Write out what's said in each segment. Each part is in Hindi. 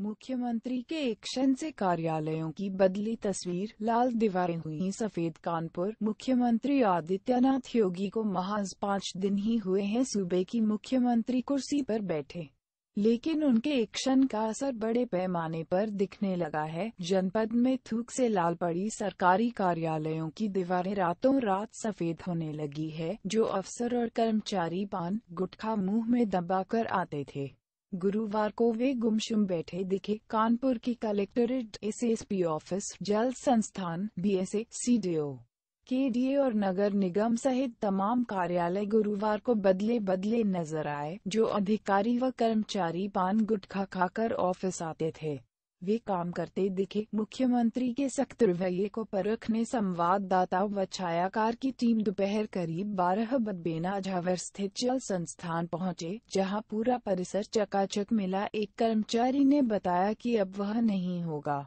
मुख्यमंत्री के एक्शन से कार्यालयों की बदली तस्वीर लाल दीवारें हुई सफेद कानपुर मुख्यमंत्री आदित्यनाथ योगी को महज पाँच दिन ही हुए हैं सूबे की मुख्यमंत्री कुर्सी पर बैठे लेकिन उनके एक्शन का असर बड़े पैमाने पर दिखने लगा है जनपद में थूक से लाल पड़ी सरकारी कार्यालयों की दीवारें रातों रात सफेद होने लगी है जो अफसर और कर्मचारी पान गुटखा मुंह में दबाकर आते थे गुरुवार को वे गुमशुम बैठे दिखे कानपुर की कलेक्टोरेट एसएसपी ऑफिस जल संस्थान बीएसए सीडीओ केडीए और नगर निगम सहित तमाम कार्यालय गुरुवार को बदले बदले नजर आए जो अधिकारी व कर्मचारी पान गुटखा खाकर ऑफिस आते थे वे काम करते दिखे मुख्यमंत्री के सख्त रवैये को परखने संवाददाता व छायाकार की टीम दोपहर करीब बारह बदबेना झावर स्थित जल संस्थान पहुंचे जहां पूरा परिसर चकाचक मिला एक कर्मचारी ने बताया कि अब वह नहीं होगा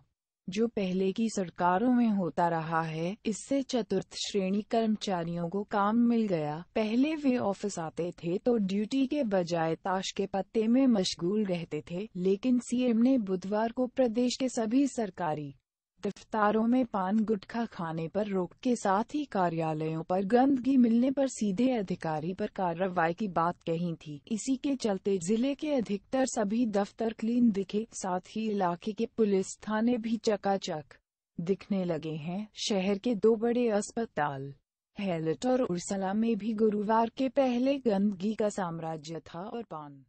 जो पहले की सरकारों में होता रहा है इससे चतुर्थ श्रेणी कर्मचारियों को काम मिल गया पहले वे ऑफिस आते थे तो ड्यूटी के बजाय ताश के पत्ते में मशगूल रहते थे लेकिन सीएम ने बुधवार को प्रदेश के सभी सरकारी इफ्तारों में पान गुटखा खाने पर रोक के साथ ही कार्यालयों पर गंदगी मिलने पर सीधे अधिकारी पर कार्रवाई की बात कही थी इसी के चलते जिले के अधिकतर सभी दफ्तर क्लीन दिखे साथ ही इलाके के पुलिस थाने भी चकाचक दिखने लगे हैं शहर के दो बड़े अस्पताल हेलट और उर्सला में भी गुरुवार के पहले गंदगी का साम्राज्य था और पान